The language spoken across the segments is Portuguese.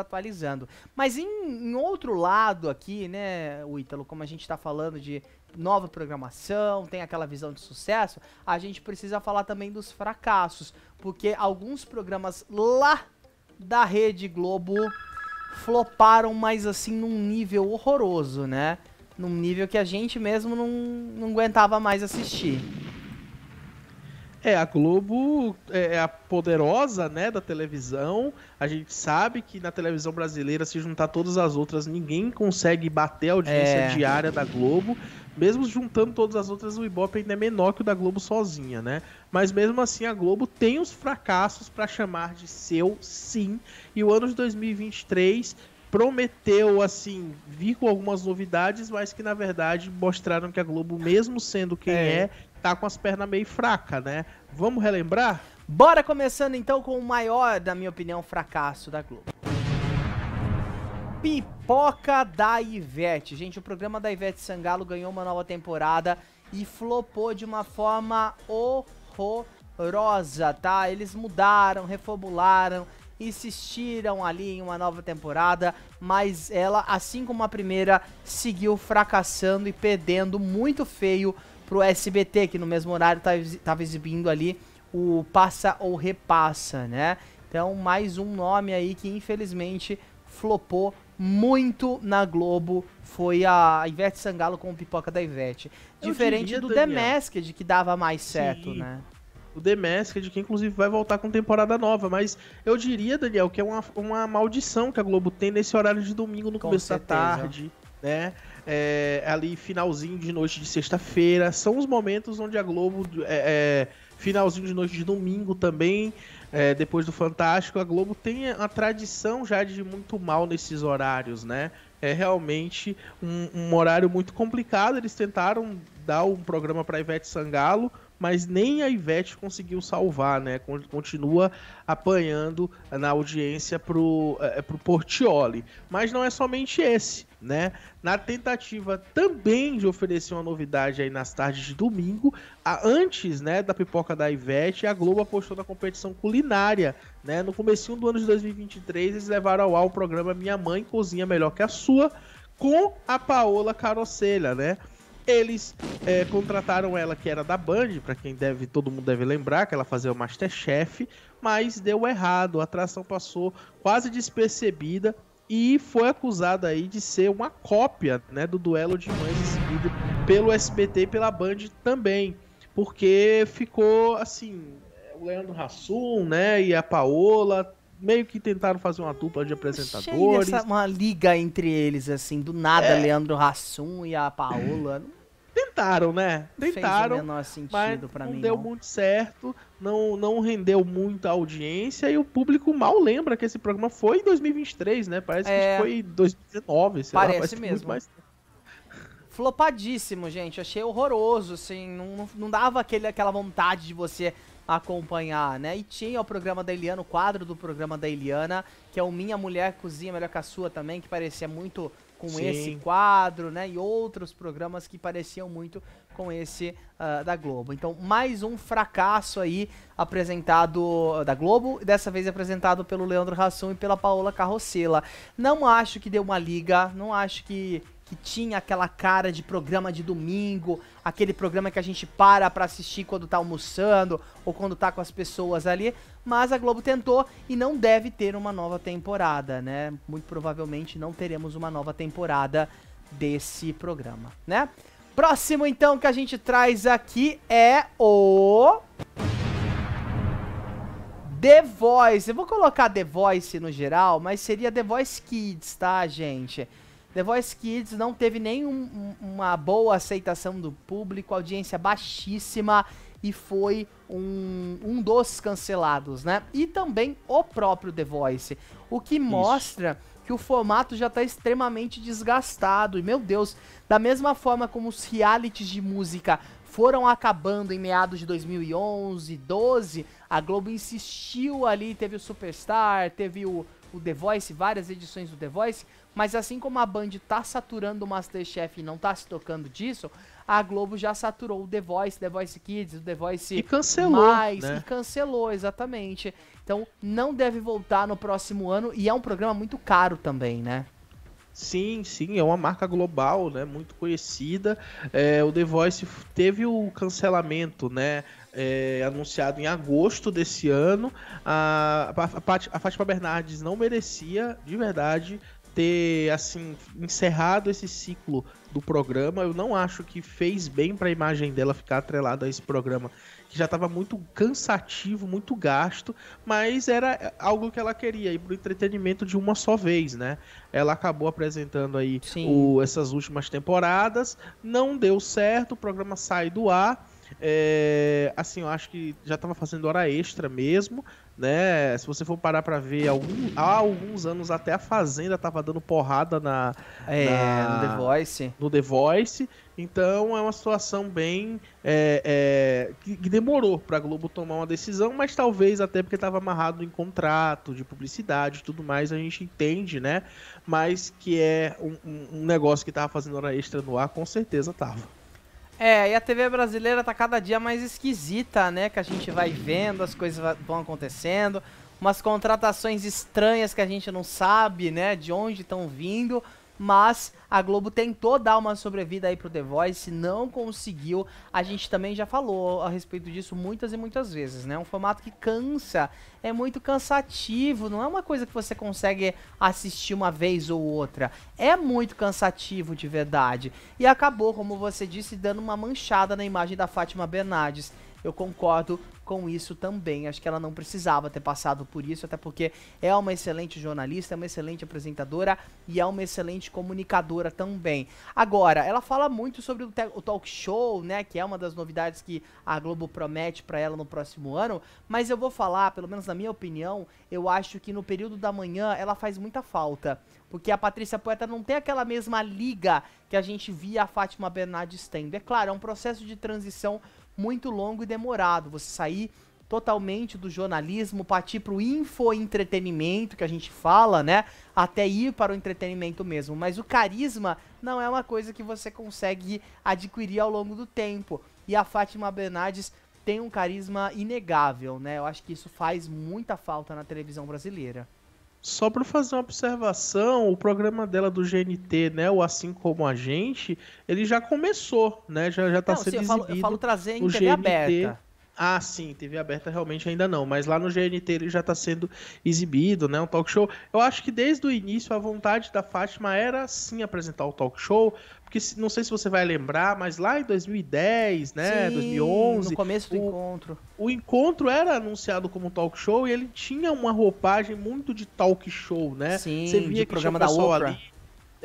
atualizando. Mas em, em, outro lado aqui, né, Ítalo, como a gente está falando de nova programação, tem aquela visão de sucesso, a gente precisa falar também dos fracassos, porque alguns programas lá da Rede Globo floparam, mas assim, num nível horroroso, né? Num nível que a gente mesmo não, não aguentava mais assistir. É, a Globo é, é a poderosa, né, da televisão. A gente sabe que na televisão brasileira, se juntar todas as outras, ninguém consegue bater a audiência é. diária da Globo. Mesmo juntando todas as outras, o Ibope ainda é menor que o da Globo sozinha, né? Mas mesmo assim, a Globo tem os fracassos para chamar de seu, sim. E o ano de 2023 prometeu, assim, vir com algumas novidades, mas que na verdade mostraram que a Globo, mesmo sendo quem é, é tá com as pernas meio fracas, né? Vamos relembrar? Bora começando então com o maior, na minha opinião, fracasso da Globo. Pipoca da Ivete. Gente, o programa da Ivete Sangalo ganhou uma nova temporada e flopou de uma forma horrorosa, tá? Eles mudaram, reformularam, insistiram ali em uma nova temporada, mas ela, assim como a primeira, seguiu fracassando e perdendo muito feio pro SBT, que no mesmo horário tá estava exibindo ali o Passa ou Repassa, né? Então, mais um nome aí que infelizmente flopou muito na Globo foi a Ivete Sangalo com o Pipoca da Ivete. Diferente diria, do Daniel. The Masked, que dava mais certo, Sim. né? O The Masked, que inclusive vai voltar com temporada nova, mas eu diria, Daniel, que é uma, uma maldição que a Globo tem nesse horário de domingo no com começo certeza. da tarde, né? é, ali finalzinho de noite de sexta-feira, são os momentos onde a Globo, é, é, finalzinho de noite de domingo também, é, depois do Fantástico, a Globo tem a tradição já de muito mal nesses horários, né? É realmente um, um horário muito complicado. Eles tentaram dar um programa para Ivete Sangalo, mas nem a Ivete conseguiu salvar, né? Continua apanhando na audiência pro, é, é, pro Portioli. Mas não é somente esse né? Na tentativa também de oferecer uma novidade aí nas tardes de domingo, a, antes, né, da pipoca da Ivete, a Globo apostou na competição culinária, né? No começo do ano de 2023, eles levaram ao ar o programa Minha Mãe Cozinha Melhor Que a Sua, com a Paola Carocelha, né? Eles é, contrataram ela, que era da Band, para quem deve, todo mundo deve lembrar, que ela fazia o Masterchef, mas deu errado, a atração passou quase despercebida e foi acusada aí de ser uma cópia né, do duelo de mães exibido pelo SBT e pela Band também, porque ficou assim, é, o Leandro Hassum, né, e a Paola meio que tentaram fazer uma dupla de apresentadores. Essa, uma liga entre eles assim, do nada é. Leandro Hassum e a Paola. Tentaram, né? Tentaram. Fez o menor sentido mas pra não mim, deu não. muito certo não, não rendeu muita audiência e o público mal lembra que esse programa foi em 2023, né? Parece é... que foi em 2019, sei Parece lá, parece mesmo. Mais... Flopadíssimo, gente. Achei horroroso, assim. Não, não dava aquele, aquela vontade de você acompanhar, né? E tinha o programa da Eliana, o quadro do programa da Eliana, que é o Minha Mulher Cozinha Melhor Que a Sua também, que parecia muito com Sim. esse quadro, né? E outros programas que pareciam muito com esse uh, da Globo. Então, mais um fracasso aí apresentado ah, da Globo, dessa vez apresentado pelo Leandro Hassum e pela Paola Carrossela. Não acho que deu uma liga, não acho que que tinha aquela cara de programa de domingo, aquele programa que a gente para para assistir quando tá almoçando ou quando tá com as pessoas ali, mas a Globo tentou e não deve ter uma nova temporada, né? Muito provavelmente não teremos uma nova temporada desse programa, né? Próximo, então, que a gente traz aqui é o... The Voice. Eu vou colocar The Voice no geral, mas seria The Voice Kids, tá, gente? The Voice Kids não teve nenhuma um, boa aceitação do público, audiência baixíssima e foi um, um dos cancelados, né? E também o próprio The Voice, o que Isso. mostra que o formato já está extremamente desgastado. E meu Deus, da mesma forma como os realities de música foram acabando em meados de 2011, 12, a Globo insistiu ali, teve o Superstar, teve o, o The Voice, várias edições do The Voice, mas assim como a Band está saturando o Masterchef e não está se tocando disso, a Globo já saturou o The Voice, The Voice Kids, The Voice e cancelou, mais, né? e cancelou exatamente. Então não deve voltar no próximo ano e é um programa muito caro também, né? Sim, sim, é uma marca global, né? Muito conhecida. É, o The Voice teve o cancelamento, né? É, anunciado em agosto desse ano. A, a, a, a Fátima Bernardes não merecia, de verdade, ter assim encerrado esse ciclo do programa. Eu não acho que fez bem para a imagem dela ficar atrelada a esse programa, que já estava muito cansativo, muito gasto, mas era algo que ela queria ir pro entretenimento de uma só vez, né? Ela acabou apresentando aí o, essas últimas temporadas, não deu certo, o programa sai do ar. É, assim, eu acho que já estava fazendo hora extra mesmo né? Se você for parar para ver, algum, há alguns anos até a Fazenda tava dando porrada na, é, na, no The Voice. No The Voice. Então é uma situação bem é, é, que, que, demorou para a Globo tomar uma decisão, mas talvez até porque estava amarrado em contrato de publicidade, e tudo mais a gente entende, né? Mas que é um, um negócio que tava fazendo hora extra no ar, com certeza tava. É, e a TV brasileira tá cada dia mais esquisita, né? Que a gente vai vendo, as coisas vão acontecendo, umas contratações estranhas que a gente não sabe, né? De onde estão vindo mas a Globo tentou dar uma sobrevida aí pro The Voice, não conseguiu. A gente também já falou a respeito disso muitas e muitas vezes, né? Um formato que cansa, é muito cansativo, não é uma coisa que você consegue assistir uma vez ou outra. É muito cansativo de verdade. E acabou, como você disse, dando uma manchada na imagem da Fátima Bernardes. Eu concordo com isso também. Acho que ela não precisava ter passado por isso, até porque é uma excelente jornalista, é uma excelente apresentadora e é uma excelente comunicadora também. Agora, ela fala muito sobre o, talk show, né, que é uma das novidades que a Globo promete para ela no próximo ano, mas eu vou falar, pelo menos na minha opinião, eu acho que no período da manhã ela faz muita falta. Porque a Patrícia Poeta não tem aquela mesma liga que a gente via a Fátima Bernardes tendo. É claro, é um processo de transição muito longo e demorado. Você sair totalmente do jornalismo, partir para o infoentretenimento que a gente fala, né? Até ir para o entretenimento mesmo. Mas o carisma não é uma coisa que você consegue adquirir ao longo do tempo. E a Fátima Bernardes tem um carisma inegável, né? Eu acho que isso faz muita falta na televisão brasileira. Só para fazer uma observação, o programa dela do GNT, né, o Assim Como a Gente, ele já começou, né? Já já tá Não, sendo sim, eu falo, eu falo trazer em TV GNT. aberta. Ah, sim, TV aberta realmente ainda não, mas lá no GNT ele já está sendo exibido, né? Um talk show. Eu acho que desde o início a vontade da Fátima era sim apresentar o talk show, porque não sei se você vai lembrar, mas lá em 2010, né, sim, 2011, no começo do o, encontro. O encontro era anunciado como talk show e ele tinha uma roupagem muito de talk show, né? Sim, você via que programa tinha da Oprah. Ali,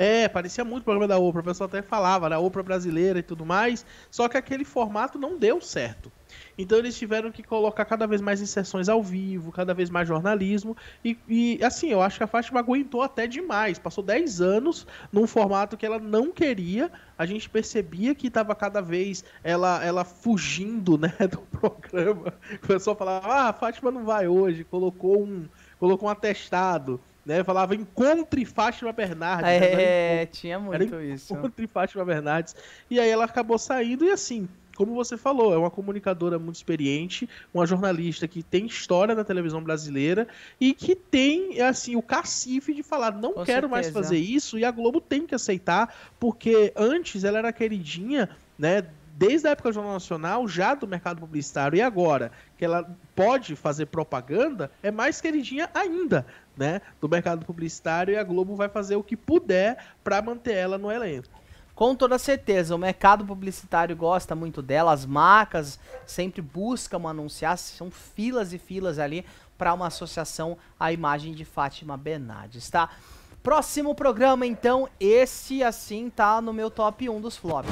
é, parecia muito o programa da Oprah, o pessoal até falava, né? Oprah brasileira e tudo mais. Só que aquele formato não deu certo. Então eles tiveram que colocar cada vez mais inserções ao vivo, cada vez mais jornalismo. E, e assim, eu acho que a Fátima aguentou até demais. Passou 10 anos num formato que ela não queria. A gente percebia que estava cada vez ela, ela fugindo né, do programa. O pessoal falava, ah, a Fátima não vai hoje, colocou um colocou um atestado né? Falava encontre Fátima Bernardes. Né? É, né? tinha muito encontre isso. Encontre Fátima Bernardes. E aí ela acabou saindo e assim, como você falou, é uma comunicadora muito experiente, uma jornalista que tem história na televisão brasileira e que tem, assim, o cacife de falar, não Com quero certeza. mais fazer isso e a Globo tem que aceitar, porque antes ela era queridinha, né, desde a época do Jornal Nacional, já do mercado publicitário, e agora que ela pode fazer propaganda, é mais queridinha ainda, né, do mercado publicitário e a Globo vai fazer o que puder para manter ela no elenco. Com toda certeza, o mercado publicitário gosta muito dela, as marcas sempre buscam anunciar, são filas e filas ali para uma associação à imagem de Fátima Bernardes, tá? Próximo programa, então, esse assim tá no meu top 1 dos flops.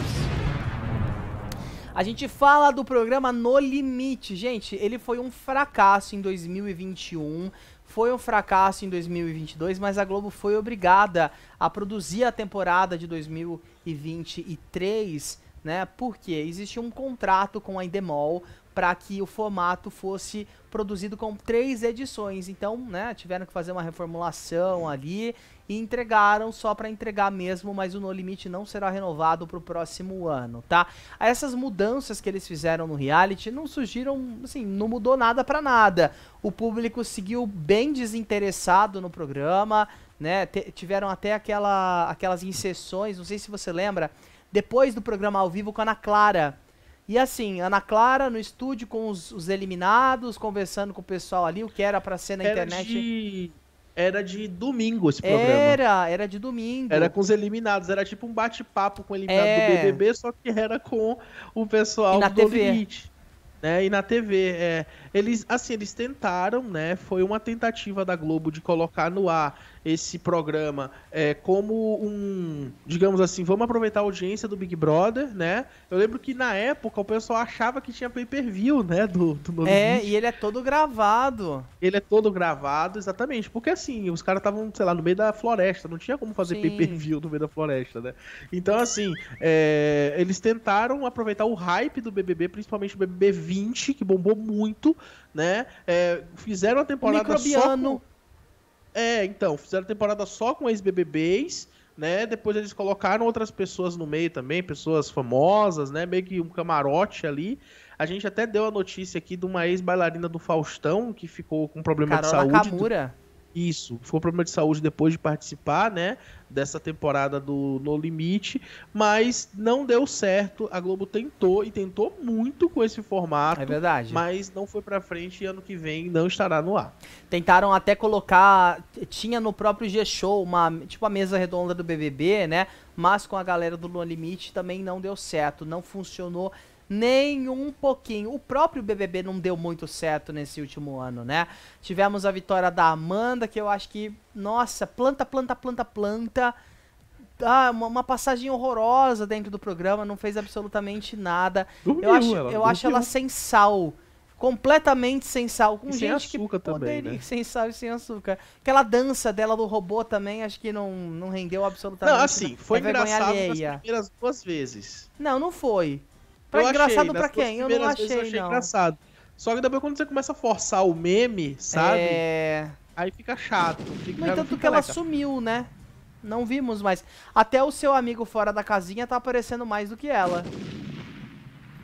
A gente fala do programa No Limite. Gente, ele foi um fracasso em 2021. Foi um fracasso em 2022, mas a Globo foi obrigada a produzir a temporada de 2023, né? Porque existia um contrato com a Endemol para que o formato fosse produzido com três edições. Então, né, tiveram que fazer uma reformulação ali e entregaram só para entregar mesmo, mas o No Limite não será renovado para o próximo ano, tá? Essas mudanças que eles fizeram no reality não surgiram, assim, não mudou nada para nada. O público seguiu bem desinteressado no programa, né? tiveram até aquela, aquelas inserções, não sei se você lembra, depois do programa ao vivo com a Ana Clara, e assim, Ana Clara no estúdio com os, os eliminados, conversando com o pessoal ali, o que era para ser na era internet. De... Era de domingo esse programa. Era, era de domingo. Era com os eliminados, era tipo um bate-papo com o eliminado é. do BBB, só que era com o pessoal e na do TV. Limite. Né, e na TV, é, eles, assim, eles tentaram, né, foi uma tentativa da Globo de colocar no ar esse programa é, como um, digamos assim, vamos aproveitar a audiência do Big Brother, né, eu lembro que na época o pessoal achava que tinha pay-per-view, né, do, do É, e ele é todo gravado. Ele é todo gravado, exatamente, porque assim, os caras estavam, sei lá, no meio da floresta, não tinha como fazer pay-per-view no meio da floresta, né, então assim, é, eles tentaram aproveitar o hype do BBB, principalmente o BBB 20, que bombou muito, né? É, fizeram a temporada só com... É, então, fizeram a temporada só com ex-BBBs, né? Depois eles colocaram outras pessoas no meio também, pessoas famosas, né? Meio que um camarote ali. A gente até deu a notícia aqui de uma ex-bailarina do Faustão que ficou com problema Carola de saúde. Carola Camura. Do... Isso, foi um problema de saúde depois de participar, né, dessa temporada do No Limite, mas não deu certo. A Globo tentou e tentou muito com esse formato. É verdade. Mas não foi para frente e ano que vem não estará no ar. Tentaram até colocar, tinha no próprio G-Show uma, tipo a mesa redonda do BBB, né, mas com a galera do No Limite também não deu certo, não funcionou nem um pouquinho. O próprio BBB não deu muito certo nesse último ano, né? Tivemos a vitória da Amanda, que eu acho que, nossa, planta, planta, planta, planta. Ah, uma, uma passagem horrorosa dentro do programa, não fez absolutamente nada. Dormiu, eu acho, ela, eu acho ela sem sal completamente sem sal, com e gente que poderia, também, né? sem sal e sem açúcar. Aquela dança dela do robô também, acho que não, não rendeu absolutamente. Assim, nada. Não, assim, foi é engraçado nas primeiras duas vezes. Não, não foi. Eu ah, achei, engraçado pra quem? Eu não achei, eu achei não. engraçado. Só que depois quando você começa a forçar o meme, sabe? É... Aí fica chato. Fica, no entanto que ela sumiu, né? Não vimos mais. Até o seu amigo fora da casinha tá aparecendo mais do que ela.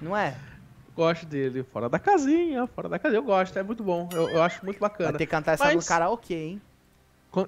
Não é? Gosto dele. Fora da casinha, fora da casinha. Eu gosto, é muito bom. Eu, eu acho muito bacana. Vai ter que cantar essa Mas... do karaokê, hein?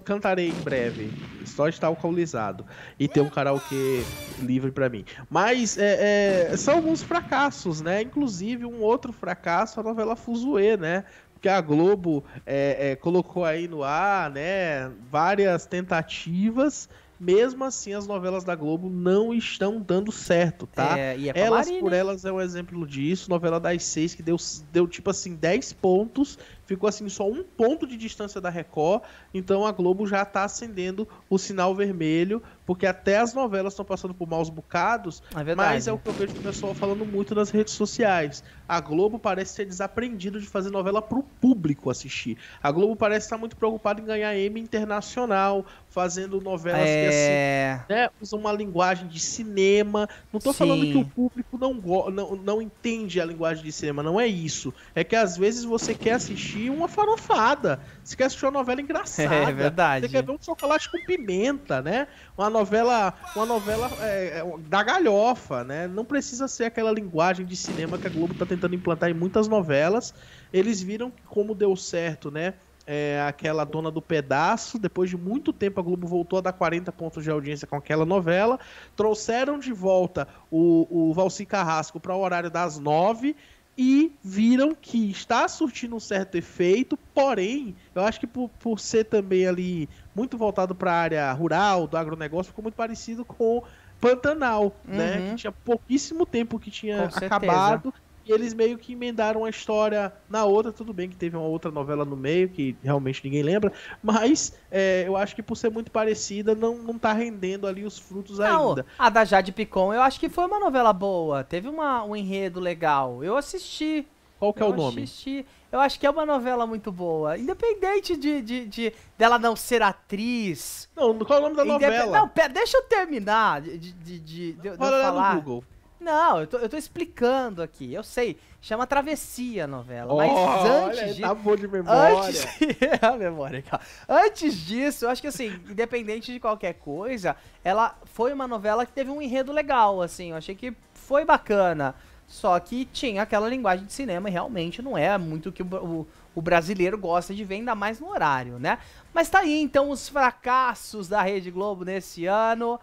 cantarei em breve. Só está alcoolizado. E tem um karaokê livre para mim. Mas é, é, são alguns fracassos, né? Inclusive um outro fracasso, a novela Fuzue, né? Porque a Globo é, é, colocou aí no ar, né? Várias tentativas. Mesmo assim, as novelas da Globo não estão dando certo, tá? É, é elas Marina. por Elas é um exemplo disso. Novela das seis que deu, deu tipo assim 10 pontos ficou assim só um ponto de distância da Record, então a Globo já está acendendo o sinal vermelho, porque até as novelas estão passando por maus bocados, é mas é o que eu vejo o pessoal falando muito nas redes sociais. A Globo parece ser desaprendido de fazer novela para o público assistir. A Globo parece estar tá muito preocupada em ganhar M internacional, fazendo novelas é... que assim, é. né, usam uma linguagem de cinema. Não estou falando que o público não, não, não entende a linguagem de cinema, não é isso. É que às vezes você quer assistir assistir uma farofada. Você quer assistir uma novela engraçada. É verdade. Você quer ver um chocolate com pimenta, né? Uma novela, uma novela é, é da galhofa, né? Não precisa ser aquela linguagem de cinema que a Globo está tentando implantar em muitas novelas. Eles viram como deu certo, né? É, aquela dona do pedaço. Depois de muito tempo, a Globo voltou a dar 40 pontos de audiência com aquela novela. Trouxeram de volta o, o Valci Carrasco para o horário das nove e viram que está surtindo um certo efeito, porém, eu acho que por, por ser também ali muito voltado para a área rural, do agronegócio, ficou muito parecido com Pantanal, né? uhum. né? Que tinha pouquíssimo tempo que tinha acabado e eles meio que emendaram uma história na outra, tudo bem que teve uma outra novela no meio que realmente ninguém lembra, mas é, eu acho que por ser muito parecida, não, não tá rendendo ali os frutos não, ainda. A da Jade Picon, eu acho que foi uma novela boa, teve uma, um enredo legal, eu assisti. Qual que é o nome? Assisti. Eu acho que é uma novela muito boa. Independente de, de, de dela não ser atriz. Não, qual é o nome da Independ... novela? Não, pera, deixa eu terminar de, de, de, de, de eu falar. No Google. Não, eu tô, eu tô explicando aqui. Eu sei. Chama Travessia a novela. Oh, mas antes olha, de. Tá bom de memória. Antes... a memória, cara. Antes disso, eu acho que assim, independente de qualquer coisa, ela foi uma novela que teve um enredo legal, assim. Eu achei que foi bacana. Só que tinha aquela linguagem de cinema e realmente não é muito o que o, o, o, brasileiro gosta de ver, ainda mais no horário, né? Mas tá aí então os fracassos da Rede Globo nesse ano.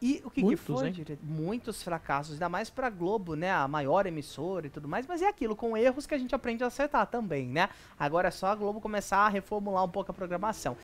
E o que, muitos, que foi, hein? Muitos fracassos, ainda mais pra Globo, né? A maior emissora e tudo mais, mas é aquilo, com erros que a gente aprende a acertar também, né? Agora é só a Globo começar a reformular um pouco a programação.